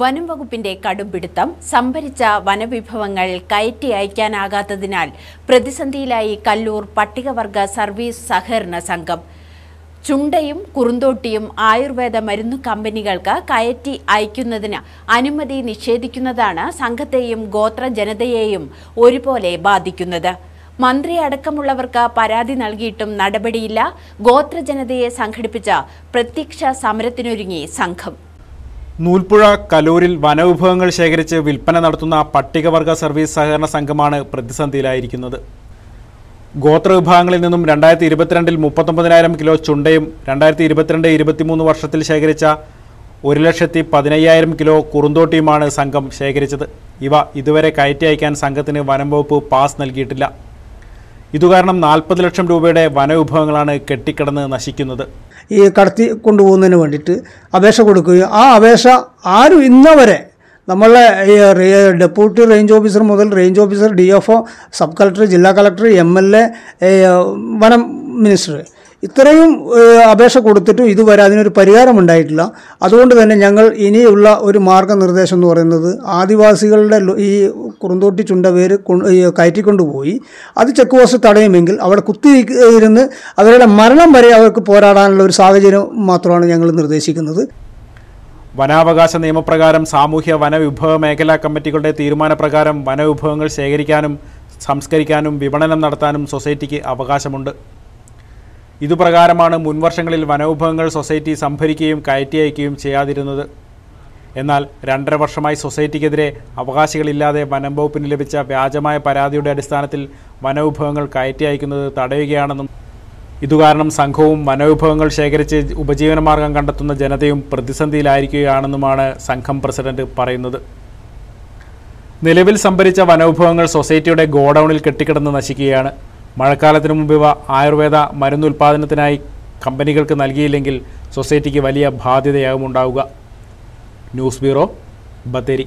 വനം വകുപ്പിന്റെ കടുംപിടുത്തം സംഭരിച്ച വനവിഭവങ്ങൾ കയറ്റി അയക്കാനാകാത്തതിനാൽ പ്രതിസന്ധിയിലായി കല്ലൂർ പട്ടികവർഗ സർവീസ് സഹകരണ സംഘം ചുണ്ടയും കുറുന്തോട്ടിയും ആയുർവേദ മരുന്നു കമ്പനികൾക്ക് കയറ്റി അയക്കുന്നതിന് അനുമതി നിഷേധിക്കുന്നതാണ് സംഘത്തെയും ഗോത്ര ജനതയെയും ഒരുപോലെ ബാധിക്കുന്നത് മന്ത്രി അടക്കമുള്ളവർക്ക് പരാതി നൽകിയിട്ടും നടപടിയില്ല ഗോത്ര ജനതയെ സംഘടിപ്പിച്ച പ്രത്യക്ഷ സമരത്തിനൊരുങ്ങി സംഘം നൂൽപ്പുഴ കലൂരിൽ വനവിഭവങ്ങൾ ശേഖരിച്ച് വിൽപ്പന നടത്തുന്ന പട്ടികവർഗ സർവീസ് സഹകരണ സംഘമാണ് പ്രതിസന്ധിയിലായിരിക്കുന്നത് ഗോത്രവിഭാഗങ്ങളിൽ നിന്നും രണ്ടായിരത്തി ഇരുപത്തിരണ്ടിൽ മുപ്പത്തൊമ്പതിനായിരം കിലോ ചുണ്ടയും രണ്ടായിരത്തി ഇരുപത്തിരണ്ട് ഇരുപത്തിമൂന്ന് വർഷത്തിൽ ശേഖരിച്ച ഒരു ലക്ഷത്തി പതിനയ്യായിരം കിലോ കുറുന്തോട്ടിയുമാണ് സംഘം ശേഖരിച്ചത് ഇവ ഇതുവരെ കയറ്റി അയക്കാൻ സംഘത്തിന് വനംവകുപ്പ് പാസ് നൽകിയിട്ടില്ല ഇതുകാരണം നാൽപ്പത് ലക്ഷം രൂപയുടെ വനവിഭവങ്ങളാണ് കെട്ടിക്കിടന്ന് നശിക്കുന്നത് ഈ കടത്തി കൊണ്ടുപോകുന്നതിന് വേണ്ടിയിട്ട് അപേക്ഷ കൊടുക്കുകയും ആ അപേക്ഷ ആരും ഇന്നവരെ നമ്മളെ ഡെപ്യൂട്ടി റേഞ്ച് ഓഫീസർ മുതൽ range officer D F O sub collector ജില്ലാ കളക്ടർ എം എൽ എ വനം മിനിസ്റ്റർ ഇത്രയും അപേക്ഷ കൊടുത്തിട്ടും ഇതുവരെ അതിനൊരു പരിഹാരം ഉണ്ടായിട്ടില്ല അതുകൊണ്ട് തന്നെ ഞങ്ങൾ ഇനിയുള്ള ഒരു മാർഗനിർദ്ദേശം എന്ന് പറയുന്നത് ആദിവാസികളുടെ ഈ കുറുന്തോട്ടി ചുണ്ടപേര് കയറ്റിക്കൊണ്ടുപോയി അത് ചെക്ക് പോസ്റ്റ് തടയുമെങ്കിൽ അവിടെ കുത്തിയിരുന്ന് അവരുടെ മരണം വരെ അവർക്ക് പോരാടാനുള്ള ഒരു സാഹചര്യം മാത്രമാണ് ഞങ്ങൾ നിർദ്ദേശിക്കുന്നത് വനാവകാശ നിയമപ്രകാരം സാമൂഹ്യ വനവിഭവ മേഖലാ കമ്മിറ്റികളുടെ തീരുമാനപ്രകാരം വനവിഭവങ്ങൾ ശേഖരിക്കാനും സംസ്കരിക്കാനും വിപണനം നടത്താനും സൊസൈറ്റിക്ക് അവകാശമുണ്ട് ഇതുപ്രകാരമാണ് മുൻവർഷങ്ങളിൽ വനവിഭവങ്ങൾ സൊസൈറ്റി സംഭരിക്കുകയും കയറ്റി അയക്കുകയും ചെയ്യാതിരുന്നത് എന്നാൽ രണ്ടര വർഷമായി സൊസൈറ്റിക്കെതിരെ അവകാശികളില്ലാതെ വനം വകുപ്പിന് ലഭിച്ച വ്യാജമായ പരാതിയുടെ അടിസ്ഥാനത്തിൽ വനവിഭവങ്ങൾ കയറ്റി അയക്കുന്നത് തടയുകയാണെന്നും ഇതുകാരണം സംഘവും വനവിഭവങ്ങൾ ശേഖരിച്ച് ഉപജീവനമാർഗം കണ്ടെത്തുന്ന ജനതയും പ്രതിസന്ധിയിലായിരിക്കുകയാണെന്നുമാണ് സംഘം പ്രസിഡന്റ് പറയുന്നത് നിലവിൽ സംഭരിച്ച വനവിഭവങ്ങൾ സൊസൈറ്റിയുടെ ഗോഡൌണിൽ കെട്ടിക്കിടന്ന് നശിക്കുകയാണ് മഴക്കാലത്തിനു മുമ്പ് ഇവ ആയുർവേദ മരുന്നുൽപാദനത്തിനായി കമ്പനികൾക്ക് നൽകിയില്ലെങ്കിൽ സൊസൈറ്റിക്ക് വലിയ ബാധ്യതയാകും ഉണ്ടാവുക ന്യൂസ് ബ്യൂറോ ബത്തേരി